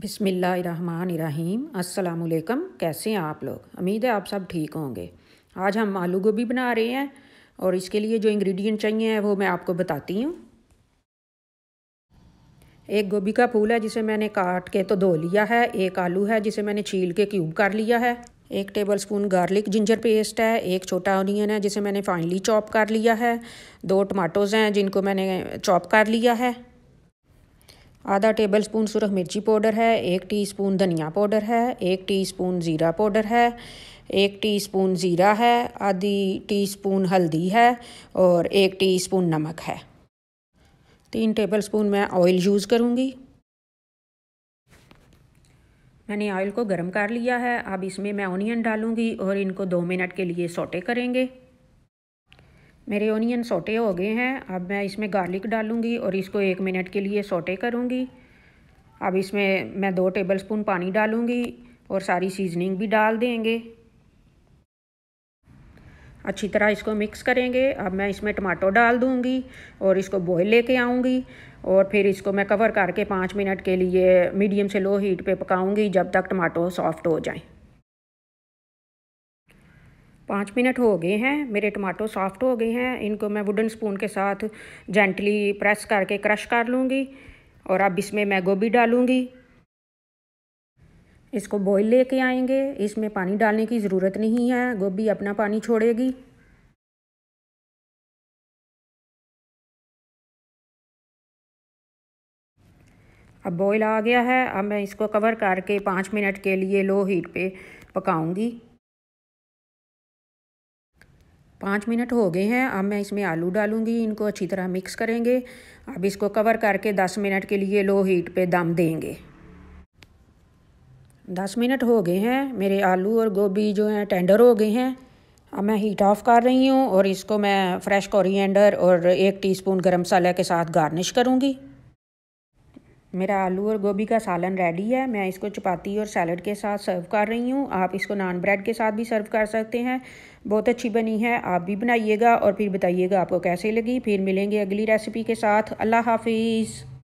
बिसमीम् अल्लाम कैसे हैं आप लोग उम्मीद है आप सब ठीक होंगे आज हम आलू गोभी बना रहे हैं और इसके लिए जो इंग्रेडिएंट चाहिए हैं वो मैं आपको बताती हूँ एक गोभी का फूल है जिसे मैंने काट के तो धो लिया है एक आलू है जिसे मैंने छील के क्यूब कर लिया है एक tablespoon garlic ginger paste है एक छोटा ऑनियन है जिसे मैंने फाइनली चॉप कर लिया है दो टमाटोज़ हैं जिनको मैंने चॉप कर लिया है आधा टेबल स्पून सुरख मिर्ची पाउडर है एक टीस्पून धनिया पाउडर है एक टीस्पून ज़ीरा पाउडर है एक टीस्पून ज़ीरा है आधी टीस्पून हल्दी है और एक टीस्पून नमक है तीन टेबल स्पून मैं ऑयल यूज़ करूँगी मैंने ऑयल को गर्म कर लिया है अब इसमें मैं ऑनियन डालूँगी और इनको दो मिनट के लिए सोटे करेंगे मेरे ओनियन सोटे हो गए हैं अब मैं इसमें गार्लिक डालूँगी और इसको एक मिनट के लिए सोटे करूँगी अब इसमें मैं दो टेबल स्पून पानी डालूँगी और सारी सीजनिंग भी डाल देंगे अच्छी तरह इसको मिक्स करेंगे अब मैं इसमें टमाटो डाल दूँगी और इसको बॉयल लेके आऊँगी और फिर इसको मैं कवर करके पाँच मिनट के लिए मीडियम से लो हीट पे पकाऊँगी जब तक टमाटो सॉफ्ट हो जाएँ पाँच मिनट हो गए हैं मेरे टमाटो सॉफ्ट हो गए हैं इनको मैं वुडन स्पून के साथ जेंटली प्रेस करके क्रश कर लूँगी और अब इसमें मैं गोभी डालूँगी इसको बॉईल लेके आएंगे इसमें पानी डालने की ज़रूरत नहीं है गोभी अपना पानी छोड़ेगी अब बॉईल आ गया है अब मैं इसको कवर करके पाँच मिनट के लिए लो हीट पे पकाऊंगी पाँच मिनट हो गए हैं अब मैं इसमें आलू डालूँगी इनको अच्छी तरह मिक्स करेंगे अब इसको कवर करके दस मिनट के लिए लो हीट पे दम देंगे दस मिनट हो गए हैं मेरे आलू और गोभी जो हैं टेंडर हो गए हैं अब मैं हीट ऑफ कर रही हूँ और इसको मैं फ्रेश कोरिएंडर और एक टीस्पून गरम मसाला के साथ गार्निश करूँगी मेरा आलू और गोभी का सालन रेडी है मैं इसको चपाती और सैलड के साथ सर्व कर रही हूँ आप इसको नान ब्रेड के साथ भी सर्व कर सकते हैं बहुत अच्छी बनी है आप भी बनाइएगा और फिर बताइएगा आपको कैसे लगी फिर मिलेंगे अगली रेसिपी के साथ अल्लाह हाफिज़